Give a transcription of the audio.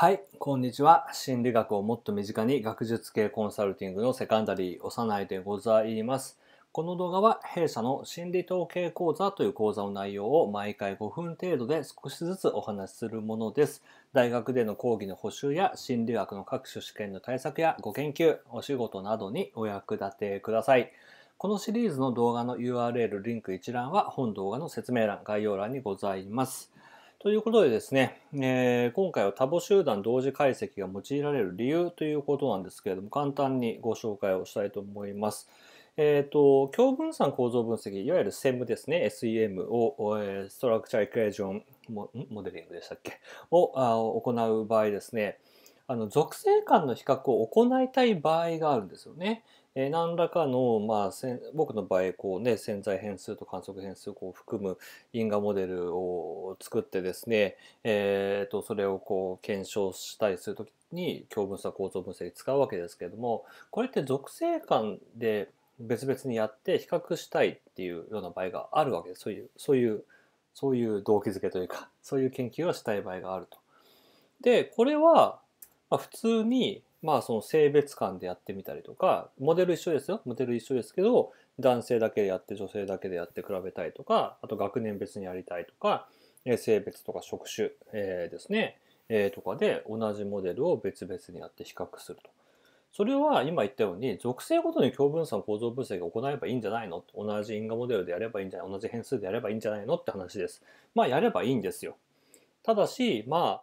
はい、こんにちは。心理学をもっと身近に学術系コンサルティングのセカンダリー、幼いでございます。この動画は弊社の心理統計講座という講座の内容を毎回5分程度で少しずつお話しするものです。大学での講義の補習や心理学の各種試験の対策やご研究、お仕事などにお役立てください。このシリーズの動画の URL、リンク一覧は本動画の説明欄、概要欄にございます。ということでですね、えー、今回は多母集団同時解析が用いられる理由ということなんですけれども簡単にご紹介をしたいと思います。えっ、ー、と強分散構造分析いわゆる SEM ですね SEM を、えストラクチャーエクエージョンモデリングでしたっけを行う場合ですねあの属性間の比較を行いたい場合があるんですよね。えー、何らかの、まあ、せん僕の場合こう、ね、潜在変数と観測変数をこう含む因果モデルを作ってですね、えーと、それをこう検証したりする時に共分差構造分析使うわけですけれどもこれって属性間で別々にやって比較したいっていうような場合があるわけですそういうそういうそういう動機づけというかそういう研究をしたい場合があると。でこれはまあ、普通に、まあ、その性別間でやってみたりとかモデル一緒ですよモデル一緒ですけど男性だけでやって女性だけでやって比べたいとかあと学年別にやりたいとか、え性別とか職種、えー、ですね、えー、とかで同じモデルを別々にやって比較すると。それは今言ったように属性ごとに共分散構造分析を行えばいいんじゃないの同じ因果モデルでやればいいんじゃない同じ変数でやればいいんじゃないのって話です。まあやればいいんですよ。ただしまあ